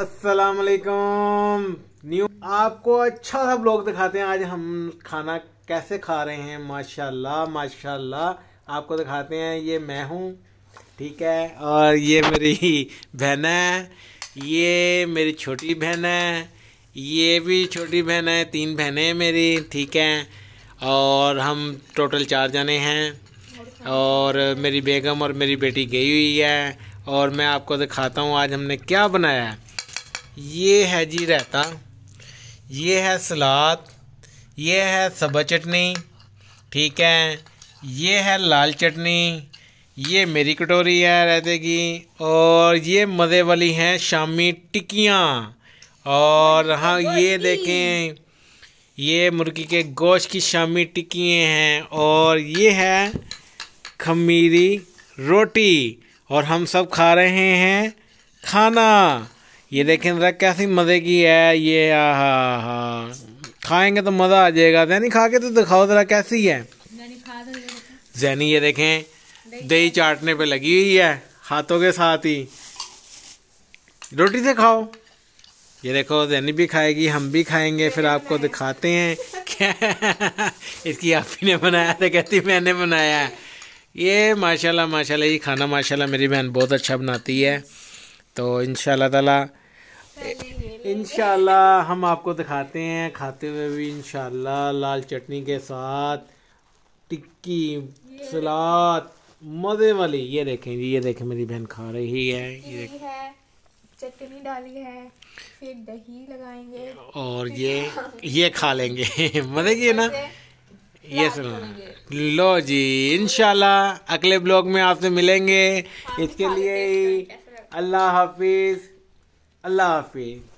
अस्सलाम वालेकुम न्यू आपको अच्छा सा ब्लॉग दिखाते हैं आज हम खाना कैसे खा रहे हैं माशाल्लाह माशाल्लाह आपको दिखाते हैं ये मैं हूँ ठीक है और ये मेरी बहन है ये मेरी छोटी बहन है ये भी छोटी बहन है तीन बहनें मेरी ठीक है और हम टोटल चार जने हैं और मेरी बेगम और मेरी बेटी गई हुई है और मैं आपको दिखाता हूँ आज हमने क्या बनाया है ये है जी रहता ये है सलाद ये है सब्ज़ चटनी ठीक है ये है लाल चटनी ये मेरी कटोरी है रहते की और ये मज़े वाली हैं शामी टिक्कियाँ और हाँ, हाँ ये देखें ये मुर्गी के गोश्त की शामी टिक्किए हैं और ये है खमीरी रोटी और हम सब खा रहे हैं खाना ये देखें ज़रा कैसी मज़े की है ये हाँ हाँ खाएंगे तो मज़ा आ जाएगा जैनी खा के तो दिखाओ ज़रा कैसी है तो जैनी ये देखें दही चाटने पे लगी हुई है हाथों के साथ ही रोटी से खाओ ये देखो जैनी भी खाएगी हम भी खाएंगे फिर आपको दिखाते हैं क्या इसकी आप ही ने बनाया था कहती मैंने बनाया है ये माशाल्लाह माशाल्लाह ये खाना माशाल्लाह मेरी बहन बहुत अच्छा बनाती है तो इन ताला इनशाला हम आपको दिखाते हैं खाते हुए भी इनशाला लाल चटनी के साथ टिक्की सलाद मज़े वाली ये देखें जी ये देखें मेरी बहन खा रही है ये देखें चटनी डाली है फिर दही लगाएंगे और ये ये खा लेंगे मजे की ना ये सुनो लो जी इनशाला अगले ब्लॉग में आपसे मिलेंगे हाँ, इसके लिए ही अल्लाह हाफिज़ Alá Hafiz.